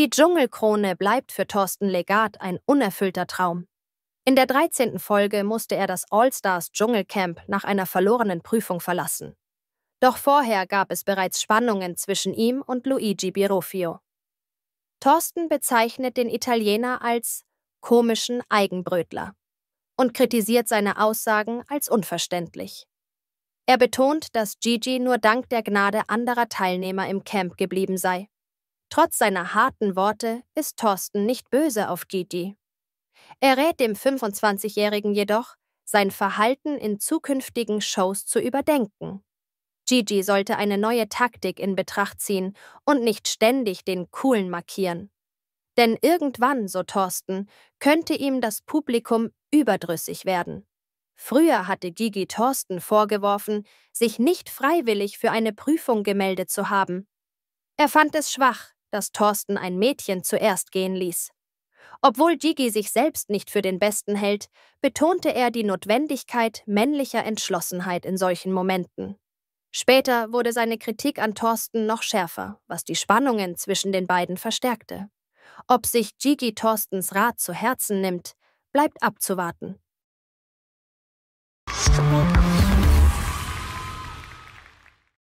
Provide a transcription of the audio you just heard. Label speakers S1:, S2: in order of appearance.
S1: Die Dschungelkrone bleibt für Thorsten Legat ein unerfüllter Traum. In der 13. Folge musste er das All-Stars Dschungelcamp nach einer verlorenen Prüfung verlassen. Doch vorher gab es bereits Spannungen zwischen ihm und Luigi Birofio. Thorsten bezeichnet den Italiener als komischen Eigenbrötler und kritisiert seine Aussagen als unverständlich. Er betont, dass Gigi nur dank der Gnade anderer Teilnehmer im Camp geblieben sei. Trotz seiner harten Worte ist Thorsten nicht böse auf Gigi. Er rät dem 25-Jährigen jedoch, sein Verhalten in zukünftigen Shows zu überdenken. Gigi sollte eine neue Taktik in Betracht ziehen und nicht ständig den Coolen markieren. Denn irgendwann, so Thorsten, könnte ihm das Publikum überdrüssig werden. Früher hatte Gigi Thorsten vorgeworfen, sich nicht freiwillig für eine Prüfung gemeldet zu haben. Er fand es schwach, dass Thorsten ein Mädchen zuerst gehen ließ. Obwohl Gigi sich selbst nicht für den Besten hält, betonte er die Notwendigkeit männlicher Entschlossenheit in solchen Momenten. Später wurde seine Kritik an Thorsten noch schärfer, was die Spannungen zwischen den beiden verstärkte. Ob sich Gigi Thorstens Rat zu Herzen nimmt, bleibt abzuwarten.